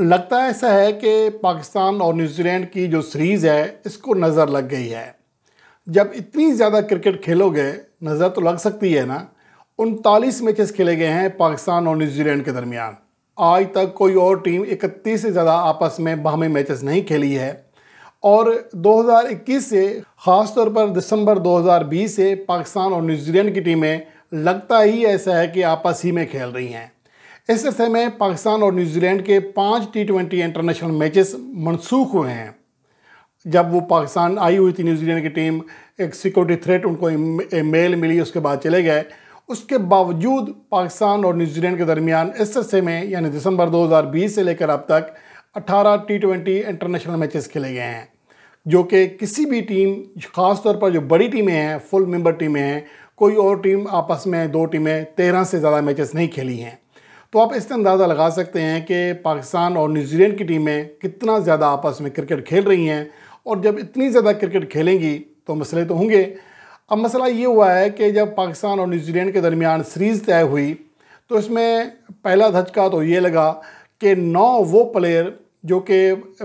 लगता ऐसा है कि पाकिस्तान और न्यूजीलैंड की जो सीरीज़ है इसको नज़र लग गई है जब इतनी ज़्यादा क्रिकेट खेलोगे नज़र तो लग सकती है ना उनतालीस मैचेस खेले गए हैं पाकिस्तान और न्यूजीलैंड के दरमियान आज तक कोई और टीम 31 से ज़्यादा आपस में बाहमी मैचेस नहीं खेली है और 2021 से ख़ास तौर पर दिसंबर 2020 से पाकिस्तान और न्यूजीलैंड की टीमें लगता ही ऐसा है कि आपस ही में खेल रही हैं इस सिलसिले में पाकिस्तान और न्यूजीलैंड के पाँच टी ट्वेंटी इंटरनेशनल मैचेस मनसूख हुए हैं जब वो पाकिस्तान आई हुई थी न्यूजीलैंड की टीम एक सिक्योरिटी थ्रेट उनको मेल मिली उसके बाद चले गए उसके बावजूद पाकिस्तान और न्यूजीलैंड के दरमियान इस सिलसिले में यानी दिसंबर 2020 से लेकर अब तक 18 टी ट्वेंटी इंटरनेशनल मैचेस खेले गए हैं जो कि किसी भी टीम ख़ास तौर पर जो बड़ी टीमें हैं फुल मेंबर टीमें हैं कोई और टीम आपस में दो टीमें तेरह से ज़्यादा मैचेस नहीं खेली हैं तो आप इससे अंदाज़ा लगा सकते हैं कि पाकिस्तान और न्यूजीलैंड की टीमें कितना ज़्यादा आपस में क्रिकेट खेल रही हैं और जब इतनी ज़्यादा क्रिकेट खेलेंगी तो मसले तो होंगे अब मसला ये हुआ है कि जब पाकिस्तान और न्यूजीलैंड के दरमियान सीरीज़ तय हुई तो इसमें पहला धचका तो ये लगा कि नौ वो प्लेयर जो कि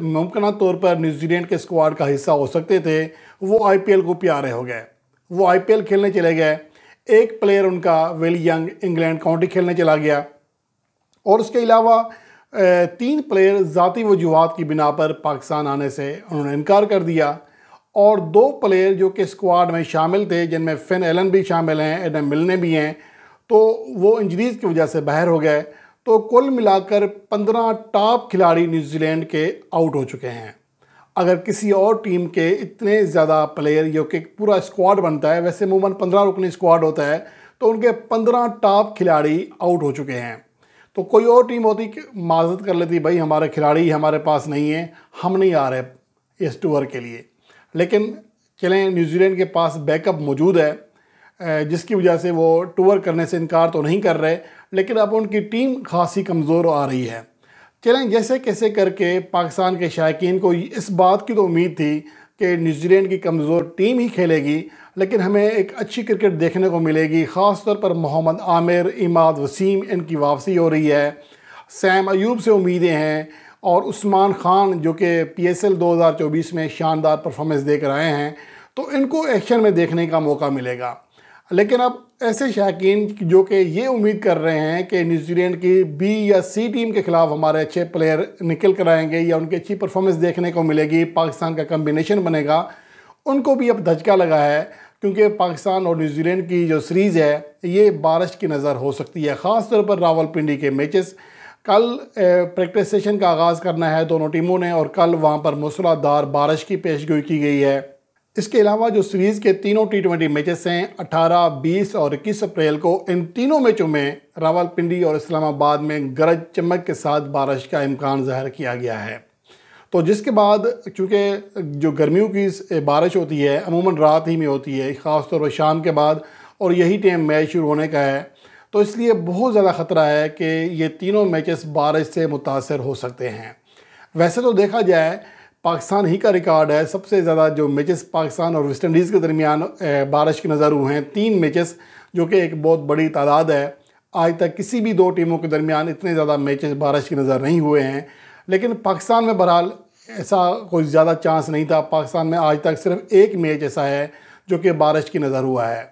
मुमकिन तौर पर न्यूजीलैंड के स्क्वाड का हिस्सा हो सकते थे वो आईपीएल को प्यारे हो गए वो आईपीएल खेलने चले गए एक प्लेयर उनका वेल यंग इंग्लैंड काउंटी खेलने चला गया और उसके अलावा तीन प्लेयर ज़ाती वजूहत की बिना पर पाकिस्तान आने से उन्होंने इनकार कर दिया और दो प्लेयर जो कि स्क्वाड में शामिल थे जिनमें फिन एलन भी शामिल हैं एडम मिलने भी हैं तो वो इंजरीज़ की वजह से बाहर हो गए तो कुल मिलाकर पंद्रह टॉप खिलाड़ी न्यूजीलैंड के आउट हो चुके हैं अगर किसी और टीम के इतने ज़्यादा प्लेयर जो कि पूरा स्क्वाड बनता है वैसे मूमन पंद्रह रुकनी स्क्वाड होता है तो उनके पंद्रह टॉप खिलाड़ी आउट हो चुके हैं तो कोई और टीम होती माजत कर लेती भाई हमारे खिलाड़ी हमारे पास नहीं है हम नहीं आ रहे इस टूर के लिए लेकिन चलें न्यूजीलैंड के पास बैकअप मौजूद है जिसकी वजह से वो टूर करने से इनकार तो नहीं कर रहे लेकिन अब उनकी टीम खासी कमज़ोर आ रही है चलें जैसे कैसे करके पाकिस्तान के शायक को इस बात की तो उम्मीद थी कि न्यूजीलैंड की कमज़ोर टीम ही खेलेगी लेकिन हमें एक अच्छी क्रिकेट देखने को मिलेगी ख़ास तौर पर मोहम्मद आमिर इमाद वसीम इनकी वापसी हो रही है सैम अयूब से उम्मीदें हैं और उस्मान खान जो कि पी एस एल दो हज़ार चौबीस में शानदार परफॉर्मेंस देकर आए हैं तो इनको एक्शन में देखने का मौका मिलेगा लेकिन अब ऐसे शायकीन जो कि ये उम्मीद कर रहे हैं कि न्यूजीलैंड की बी या सी टीम के ख़िलाफ़ हमारे अच्छे प्लेयर निकल कर आएंगे या उनकी अच्छी परफॉर्मेंस देखने को मिलेगी पाकिस्तान का कम्बिनेशन बनेगा उनको भी अब धचका लगा है क्योंकि पाकिस्तान और न्यूजीलैंड की जो सीरीज़ है ये बारिश की नज़र हो सकती है ख़ास तौर पर रावलपिंडी के मैचेस कल प्रैक्टिस सेशन का आगाज़ करना है दोनों टीमों ने और कल वहाँ पर मूसलाधार बारिश की पेशगोई की गई है इसके अलावा जो सीरीज़ के तीनों टी ट्वेंटी मैचेस हैं 18, 20 और 21 अप्रैल को इन तीनों मैचों में रावलपिंडी और इस्लामाबाद में गरज चमक के साथ बारिश का इम्कान ज़ाहिर किया गया है तो जिसके बाद चूँकि जो गर्मियों की बारिश होती है अमूमन रात ही में होती है ख़ास तौर पर शाम के बाद और यही टाइम मैच शुरू होने का है तो इसलिए बहुत ज़्यादा ख़तरा है कि ये तीनों मैचेस बारिश से मुतासर हो सकते हैं वैसे तो देखा जाए पाकिस्तान ही का रिकॉर्ड है सबसे ज़्यादा जो मैचेस पाकिस्तान और वेस्ट इंडीज़ के दरमियान बारिश के नज़र हुए हैं तीन मैचेस जो कि एक बहुत बड़ी तादाद है आज तक किसी भी दो टीमों के दरमियान इतने ज़्यादा मैचेस बारिश की नज़र नहीं हुए हैं लेकिन पाकिस्तान में बहरहाल ऐसा कोई ज़्यादा चांस नहीं था पाकिस्तान में आज तक सिर्फ एक मैच ऐसा है जो कि बारिश की नज़र हुआ है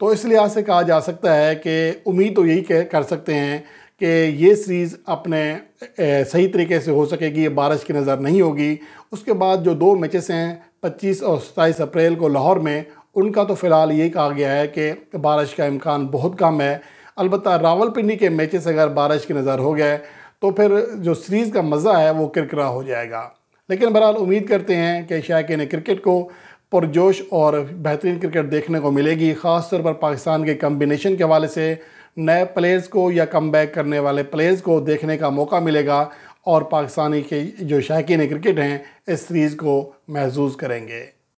तो इस लिहाज से कहा जा सकता है कि उम्मीद तो यही कर सकते हैं कि ये सीरीज़ अपने सही तरीके से हो सकेगी बारिश की नज़र नहीं होगी उसके बाद जो दो मैचेस हैं 25 और सताईस अप्रैल को लाहौर में उनका तो फ़िलहाल ये कहा गया है कि बारिश का इम्कान बहुत कम है अलबत् रावलपिंडी के मैचेस अगर बारिश की नज़र हो गए तो फिर जो सीरीज़ का मज़ा है वो किरकरा हो जाएगा लेकिन बहरहाल उम्मीद करते हैं कि शायक क्रिकेट को पुरजोश और बेहतरीन क्रिकेट देखने को मिलेगी ख़ास तौर पर पाकिस्तान के कम्बिनेशन के हवाले से नए प्लेयर्स को या कम बैक करने वाले प्लेयर्स को देखने का मौका मिलेगा और पाकिस्तानी के जो शायक क्रिकेट हैं इस सीरीज़ को महजूज़ करेंगे